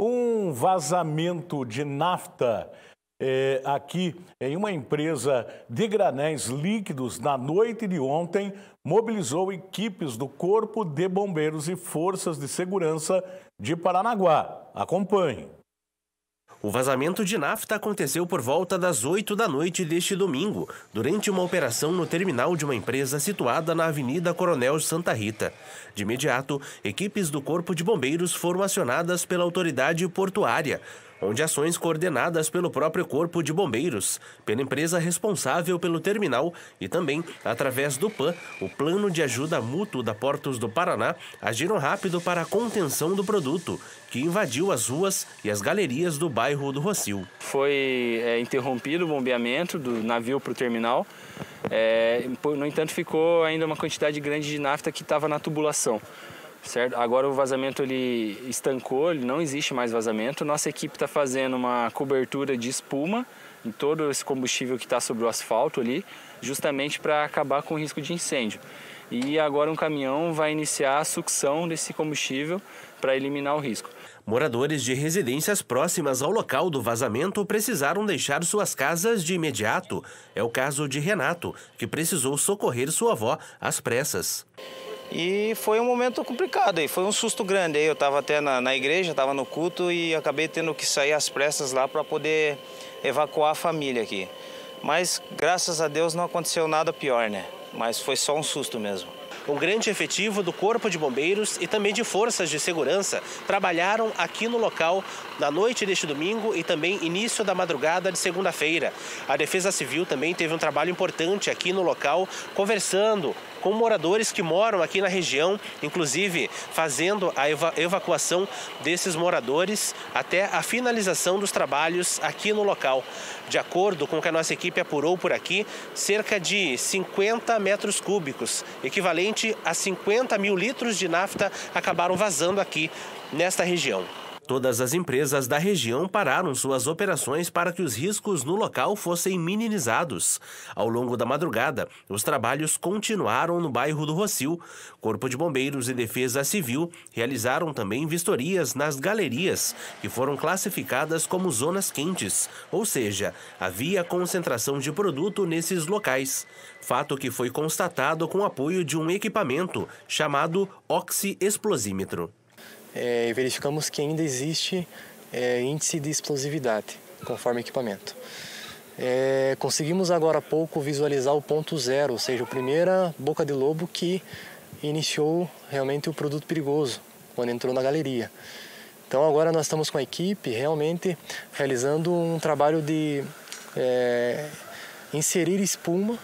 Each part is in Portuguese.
um vazamento de nafta é, aqui em uma empresa de granéis líquidos na noite de ontem mobilizou equipes do Corpo de Bombeiros e Forças de Segurança de Paranaguá. Acompanhe. O vazamento de nafta aconteceu por volta das 8 da noite deste domingo, durante uma operação no terminal de uma empresa situada na Avenida Coronel Santa Rita. De imediato, equipes do Corpo de Bombeiros foram acionadas pela autoridade portuária onde ações coordenadas pelo próprio Corpo de Bombeiros, pela empresa responsável pelo terminal e também através do PAN, o Plano de Ajuda Mútuo da Portos do Paraná, agiram rápido para a contenção do produto, que invadiu as ruas e as galerias do bairro do Rocio. Foi é, interrompido o bombeamento do navio para o terminal. É, no entanto, ficou ainda uma quantidade grande de nafta que estava na tubulação certo? Agora o vazamento ele estancou, ele não existe mais vazamento. Nossa equipe está fazendo uma cobertura de espuma em todo esse combustível que está sobre o asfalto ali, justamente para acabar com o risco de incêndio. E agora um caminhão vai iniciar a sucção desse combustível para eliminar o risco. Moradores de residências próximas ao local do vazamento precisaram deixar suas casas de imediato. É o caso de Renato, que precisou socorrer sua avó às pressas. E foi um momento complicado, e foi um susto grande. Aí eu estava até na, na igreja, estava no culto e acabei tendo que sair às pressas lá para poder evacuar a família aqui. Mas graças a Deus não aconteceu nada pior, né? Mas foi só um susto mesmo. Um grande efetivo do Corpo de Bombeiros e também de forças de segurança trabalharam aqui no local na noite deste domingo e também início da madrugada de segunda-feira. A Defesa Civil também teve um trabalho importante aqui no local, conversando com moradores que moram aqui na região, inclusive fazendo a evacuação desses moradores até a finalização dos trabalhos aqui no local. De acordo com o que a nossa equipe apurou por aqui, cerca de 50 metros cúbicos, equivalente a 50 mil litros de nafta, acabaram vazando aqui nesta região. Todas as empresas da região pararam suas operações para que os riscos no local fossem minimizados. Ao longo da madrugada, os trabalhos continuaram no bairro do Rocio. Corpo de Bombeiros e Defesa Civil realizaram também vistorias nas galerias, que foram classificadas como zonas quentes, ou seja, havia concentração de produto nesses locais. Fato que foi constatado com apoio de um equipamento chamado oxiexplosímetro é, e verificamos que ainda existe é, índice de explosividade conforme equipamento. É, conseguimos agora há pouco visualizar o ponto zero, ou seja, a primeira boca de lobo que iniciou realmente o produto perigoso quando entrou na galeria. Então agora nós estamos com a equipe realmente realizando um trabalho de é, inserir espuma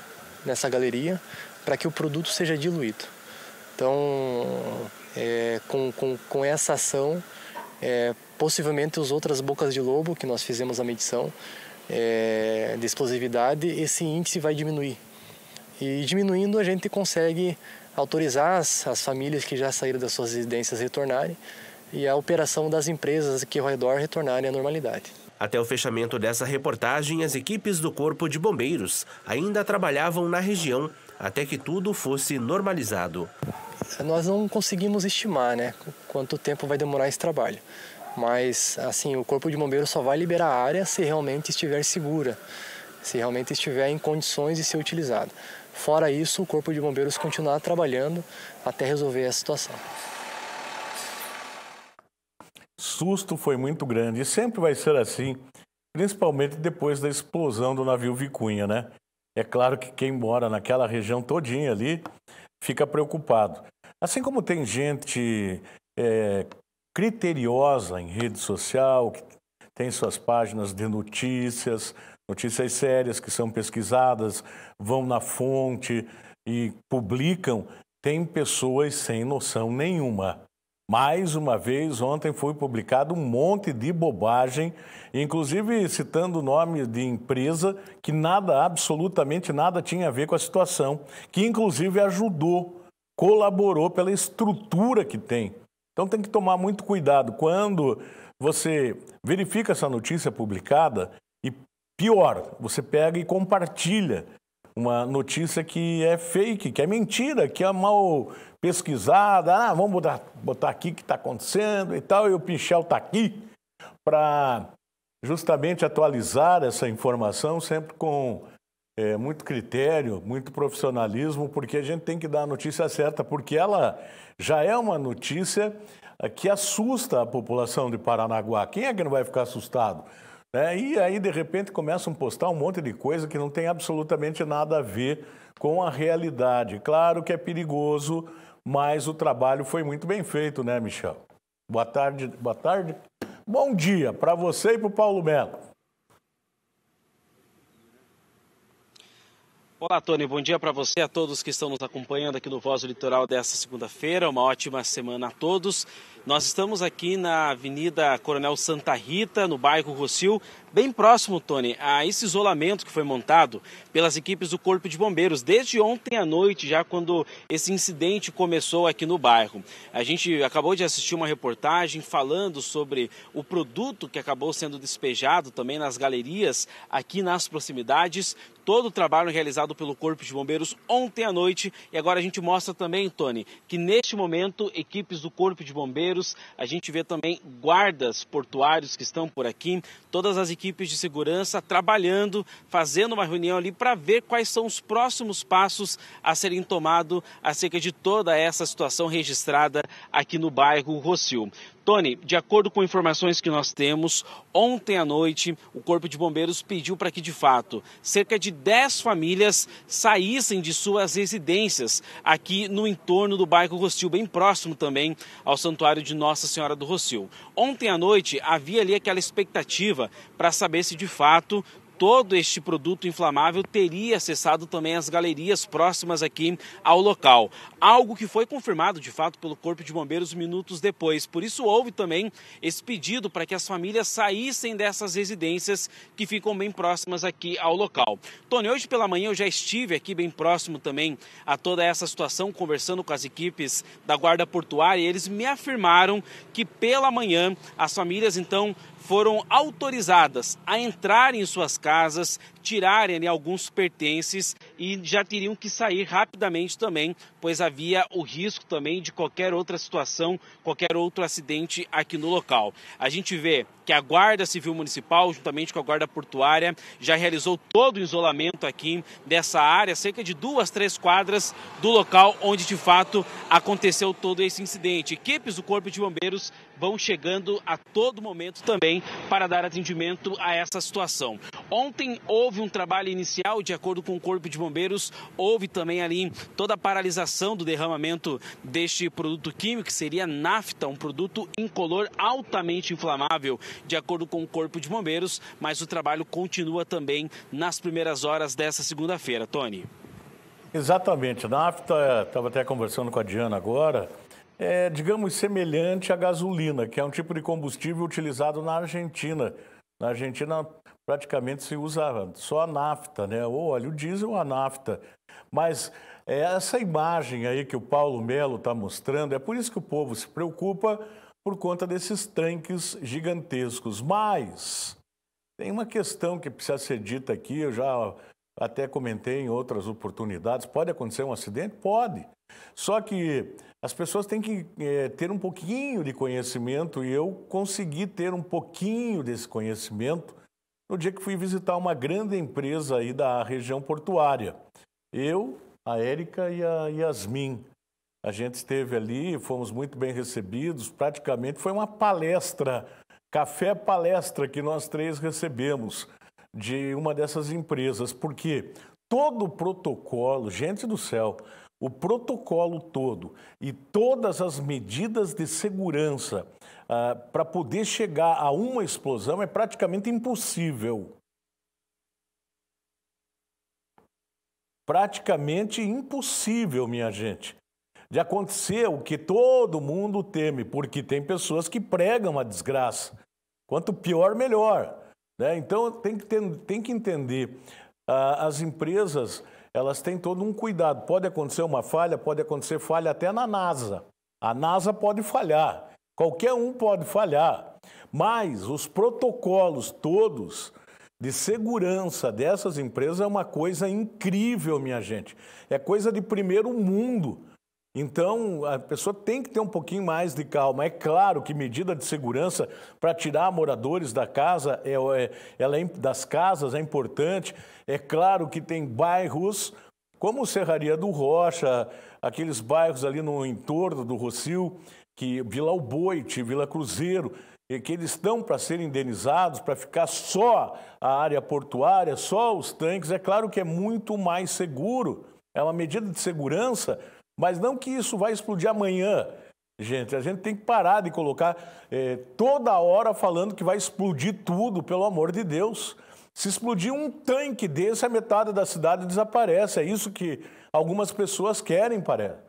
nessa galeria para que o produto seja diluído. Então, é, com, com, com essa ação, é, possivelmente os outras bocas de lobo que nós fizemos a medição é, de explosividade, esse índice vai diminuir. E diminuindo, a gente consegue autorizar as, as famílias que já saíram das suas residências retornarem e a operação das empresas aqui ao redor retornarem à normalidade. Até o fechamento dessa reportagem, as equipes do Corpo de Bombeiros ainda trabalhavam na região até que tudo fosse normalizado. Nós não conseguimos estimar, né, quanto tempo vai demorar esse trabalho. Mas assim, o corpo de bombeiro só vai liberar a área se realmente estiver segura, se realmente estiver em condições de ser utilizada. Fora isso, o corpo de bombeiros continuará trabalhando até resolver a situação susto foi muito grande e sempre vai ser assim, principalmente depois da explosão do navio Vicunha, né? É claro que quem mora naquela região todinha ali fica preocupado. Assim como tem gente é, criteriosa em rede social, que tem suas páginas de notícias, notícias sérias que são pesquisadas, vão na fonte e publicam, tem pessoas sem noção nenhuma. Mais uma vez, ontem foi publicado um monte de bobagem, inclusive citando o nome de empresa que nada, absolutamente nada tinha a ver com a situação, que inclusive ajudou, colaborou pela estrutura que tem. Então tem que tomar muito cuidado quando você verifica essa notícia publicada e pior, você pega e compartilha uma notícia que é fake, que é mentira, que é mal pesquisada. Ah, vamos botar, botar aqui o que está acontecendo e tal. E o Pichel está aqui para justamente atualizar essa informação sempre com é, muito critério, muito profissionalismo, porque a gente tem que dar a notícia certa, porque ela já é uma notícia é, que assusta a população de Paranaguá. Quem é que não vai ficar assustado? Né? E aí, de repente, começam a postar um monte de coisa que não tem absolutamente nada a ver com a realidade. Claro que é perigoso, mas o trabalho foi muito bem feito, né, Michel? Boa tarde, boa tarde. Bom dia para você e para o Paulo Melo. Olá, Tony. Bom dia para você, a todos que estão nos acompanhando aqui no Voz do Litoral desta segunda-feira. Uma ótima semana a todos. Nós estamos aqui na Avenida Coronel Santa Rita, no bairro Rocio, bem próximo, Tony, a esse isolamento que foi montado pelas equipes do Corpo de Bombeiros desde ontem à noite, já quando esse incidente começou aqui no bairro. A gente acabou de assistir uma reportagem falando sobre o produto que acabou sendo despejado também nas galerias aqui nas proximidades. Todo o trabalho realizado pelo Corpo de Bombeiros ontem à noite. E agora a gente mostra também, Tony, que neste momento equipes do Corpo de Bombeiros a gente vê também guardas portuários que estão por aqui, todas as equipes de segurança trabalhando, fazendo uma reunião ali para ver quais são os próximos passos a serem tomados acerca de toda essa situação registrada aqui no bairro Rocio. Tony, de acordo com informações que nós temos, ontem à noite o Corpo de Bombeiros pediu para que, de fato, cerca de 10 famílias saíssem de suas residências aqui no entorno do bairro Rossio, bem próximo também ao Santuário de Nossa Senhora do Rossio. Ontem à noite havia ali aquela expectativa para saber se, de fato, todo este produto inflamável teria acessado também as galerias próximas aqui ao local. Algo que foi confirmado de fato pelo Corpo de Bombeiros minutos depois. Por isso houve também esse pedido para que as famílias saíssem dessas residências que ficam bem próximas aqui ao local. Tony, hoje pela manhã eu já estive aqui bem próximo também a toda essa situação, conversando com as equipes da Guarda Portuária, e eles me afirmaram que pela manhã as famílias então foram autorizadas a entrar em suas casas, tirarem alguns pertences e já teriam que sair rapidamente também, pois havia o risco também de qualquer outra situação, qualquer outro acidente aqui no local. A gente vê que a Guarda Civil Municipal, juntamente com a Guarda Portuária, já realizou todo o isolamento aqui dessa área, cerca de duas, três quadras do local onde de fato aconteceu todo esse incidente. Equipes do Corpo de Bombeiros vão chegando a todo momento também para dar atendimento a essa situação. Ontem houve um trabalho inicial, de acordo com o Corpo de Bombeiros, houve também ali toda a paralisação do derramamento deste produto químico, que seria nafta, um produto incolor altamente inflamável, de acordo com o Corpo de Bombeiros, mas o trabalho continua também nas primeiras horas dessa segunda-feira. Tony. Exatamente. Nafta, estava até conversando com a Diana agora, é, digamos, semelhante à gasolina, que é um tipo de combustível utilizado na Argentina. Na Argentina, praticamente se usava só a nafta, né? ou óleo diesel ou a nafta. Mas é essa imagem aí que o Paulo Melo está mostrando, é por isso que o povo se preocupa por conta desses tanques gigantescos. Mas tem uma questão que precisa ser dita aqui, eu já até comentei em outras oportunidades, pode acontecer um acidente? Pode. Só que as pessoas têm que é, ter um pouquinho de conhecimento e eu consegui ter um pouquinho desse conhecimento no dia que fui visitar uma grande empresa aí da região portuária. Eu, a Érica e a Yasmin. A gente esteve ali, fomos muito bem recebidos, praticamente foi uma palestra, café palestra que nós três recebemos de uma dessas empresas, porque todo o protocolo, gente do céu, o protocolo todo e todas as medidas de segurança ah, para poder chegar a uma explosão é praticamente impossível. Praticamente impossível, minha gente, de acontecer o que todo mundo teme, porque tem pessoas que pregam a desgraça. Quanto pior, melhor. Né? Então, tem que, ter, tem que entender. Ah, as empresas elas têm todo um cuidado. Pode acontecer uma falha, pode acontecer falha até na NASA. A NASA pode falhar. Qualquer um pode falhar, mas os protocolos todos de segurança dessas empresas é uma coisa incrível, minha gente. É coisa de primeiro mundo. Então, a pessoa tem que ter um pouquinho mais de calma. É claro que medida de segurança para tirar moradores da casa, é, é, ela é, das casas é importante. É claro que tem bairros como Serraria do Rocha, aqueles bairros ali no entorno do Rocio, que Vila Alboite, Vila Cruzeiro, que eles estão para serem indenizados, para ficar só a área portuária, só os tanques, é claro que é muito mais seguro, é uma medida de segurança, mas não que isso vai explodir amanhã. Gente, a gente tem que parar de colocar é, toda hora falando que vai explodir tudo, pelo amor de Deus. Se explodir um tanque desse, a metade da cidade desaparece. É isso que algumas pessoas querem, parece.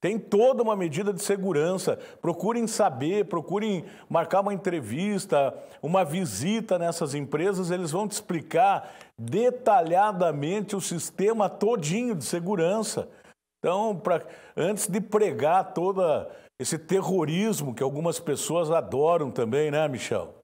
Tem toda uma medida de segurança. Procurem saber, procurem marcar uma entrevista, uma visita nessas empresas, eles vão te explicar detalhadamente o sistema todinho de segurança. Então, pra, antes de pregar todo esse terrorismo que algumas pessoas adoram também, né, Michel?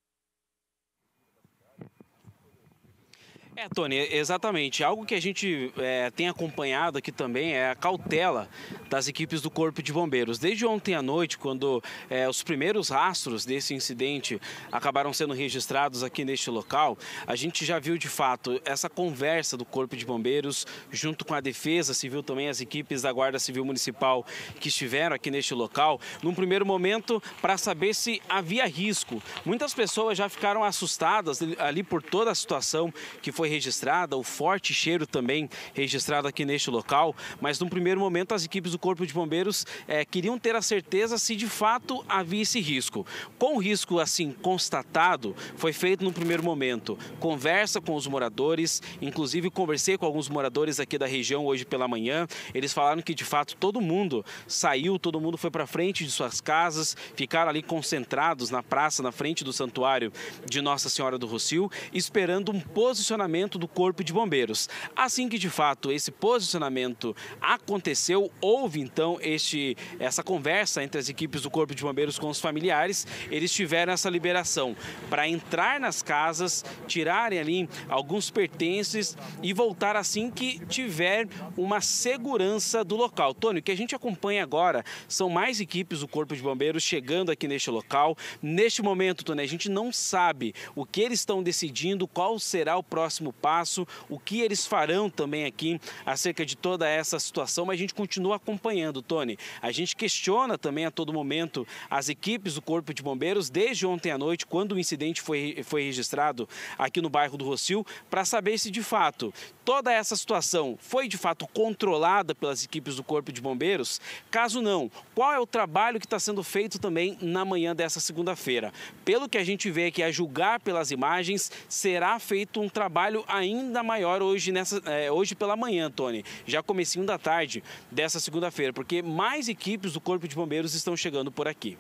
É, Tony, exatamente. Algo que a gente é, tem acompanhado aqui também é a cautela das equipes do Corpo de Bombeiros. Desde ontem à noite, quando é, os primeiros rastros desse incidente acabaram sendo registrados aqui neste local, a gente já viu de fato essa conversa do Corpo de Bombeiros junto com a Defesa Civil também, as equipes da Guarda Civil Municipal que estiveram aqui neste local, num primeiro momento para saber se havia risco. Muitas pessoas já ficaram assustadas ali por toda a situação que foi foi registrada, o forte cheiro também registrado aqui neste local, mas num primeiro momento as equipes do Corpo de Bombeiros é, queriam ter a certeza se de fato havia esse risco. Com o risco assim constatado, foi feito no primeiro momento conversa com os moradores, inclusive conversei com alguns moradores aqui da região hoje pela manhã. Eles falaram que de fato todo mundo saiu, todo mundo foi para frente de suas casas, ficaram ali concentrados na praça, na frente do santuário de Nossa Senhora do Rocio, esperando um posicionamento posicionamento do Corpo de Bombeiros. Assim que de fato esse posicionamento aconteceu, houve então este, essa conversa entre as equipes do Corpo de Bombeiros com os familiares, eles tiveram essa liberação para entrar nas casas, tirarem ali alguns pertences e voltar assim que tiver uma segurança do local. Tony, o que a gente acompanha agora são mais equipes do Corpo de Bombeiros chegando aqui neste local. Neste momento, Tony, a gente não sabe o que eles estão decidindo, qual será o próximo próximo passo, o que eles farão também aqui acerca de toda essa situação, mas a gente continua acompanhando, Tony. A gente questiona também a todo momento as equipes do Corpo de Bombeiros desde ontem à noite, quando o incidente foi, foi registrado aqui no bairro do Rocio, para saber se de fato Toda essa situação foi de fato controlada pelas equipes do Corpo de Bombeiros? Caso não, qual é o trabalho que está sendo feito também na manhã dessa segunda-feira? Pelo que a gente vê aqui, a julgar pelas imagens, será feito um trabalho ainda maior hoje, nessa, é, hoje pela manhã, Tony. Já comecinho da tarde dessa segunda-feira, porque mais equipes do Corpo de Bombeiros estão chegando por aqui.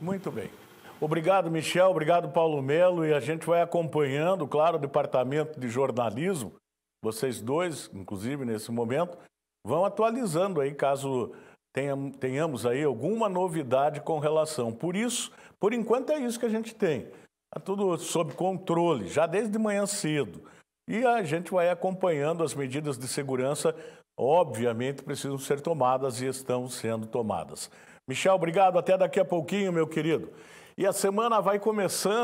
Muito bem. Obrigado, Michel. Obrigado, Paulo Melo. E a gente vai acompanhando, claro, o Departamento de Jornalismo vocês dois, inclusive nesse momento, vão atualizando aí caso tenhamos aí alguma novidade com relação. Por isso, por enquanto é isso que a gente tem. Está tudo sob controle, já desde manhã cedo. E a gente vai acompanhando as medidas de segurança, obviamente precisam ser tomadas e estão sendo tomadas. Michel, obrigado. Até daqui a pouquinho, meu querido. E a semana vai começando.